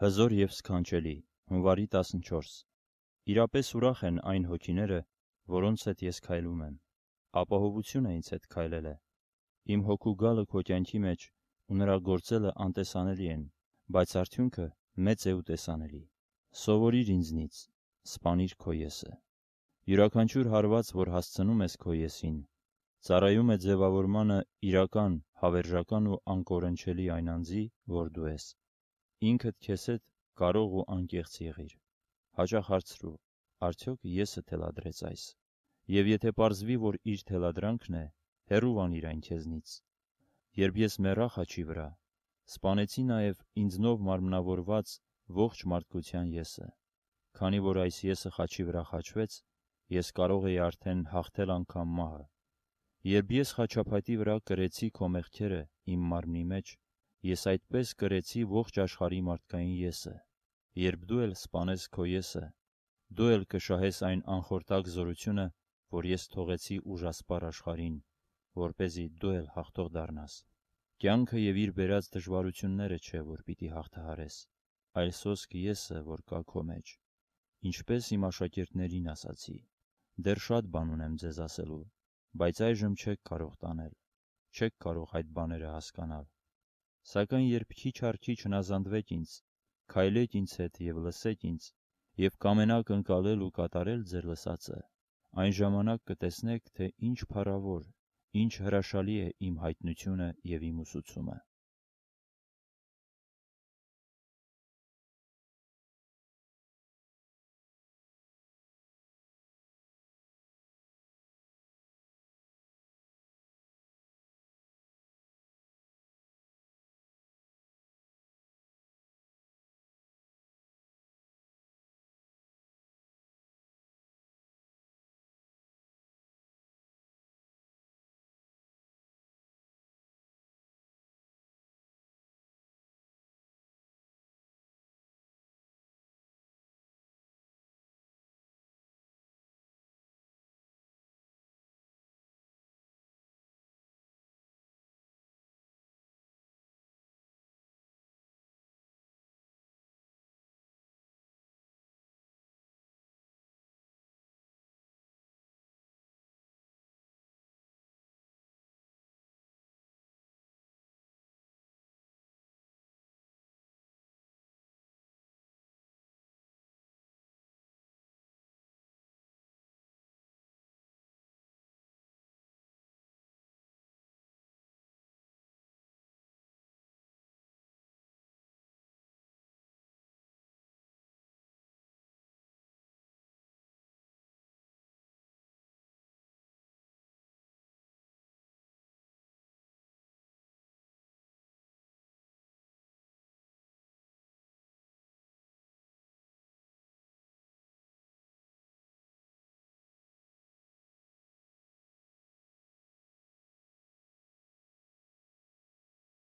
հզոր եւ սքանչելի, հունվարի 14։ Իրապես ուրախ են այն հոգիները, որոնց հետ ես քայլում եմ։ Ապահովությունը ինձ հետ քայլել է։ Իմ հոգու գալը քո կյանքի մեջ ու նրա գործելը անտեսանելի են, բայց արդյունքը մեծ է ու տեսանելի։ Սովորիր ինձնից, սպանիր քո եսը։ Յուրաքանչյուր հարված, որ հասցնում ես քո եսին, ծառայում է ձևավորմանը իրական, հավերժական ու անկորնչելի այն անձի, որ դու ես։ Ինքդ քեզ հետ կարող ու անկեղծ եղիր։ Հաճախ հարցրու, արդյոք եսը թելադրեց այս։ Եվ եթե parzvi, որ իր թելադրանքն է, հերուվանիր այն քեզնից։ Երբ ես մեռա խաչի վրա, սپانեցի նաև ինձնով մարմնավորված ողջ մարդկության եսը։ Քանի որ այս եսը խաչի վրա խաչվեց, ես կարող էի արդեն հաղթել անգամ մահը։ Երբ ես խաչապայտի վրա կրեցի քո մեղքերը իմ մարմնի մեջ, Ես այդպես գրեցի ողջ աշխարհի մարդկային եսը։ Երբ դու էլ սپانես քո եսը, դու էլ կշահես այն անխորտակ զորությունը, որ ես թողեցի ուժասպար աշխարհին, որ เป զի դու էլ հաղթող դառնաս։ Կյանքը եւ իր բերած դժվարությունները չէ, որ պիտի հաղթահարես, այլ սոսկ եսը, որ կա քո մեջ։ Ինչպես իմ աշակերտներին ասացի, դեռ շատ բան ունեմ ձեզ ասելու, բայց այժմ չեք կարող տանել, չեք կարող այդ բաները հասկանալ։ Սակայն երբ քիչ-առ-քիչ հնազանդվեք ինձ, քայլեք ինձ հետ եւ լսեք ինձ եւ կամենաք ընկալել ու կատարել ձեր լսածը, այն ժամանակ կտեսնեք, թե ինչ փառավոր, ինչ հրաշալի է իմ հայտնությունը եւ իմ ուսուցումը։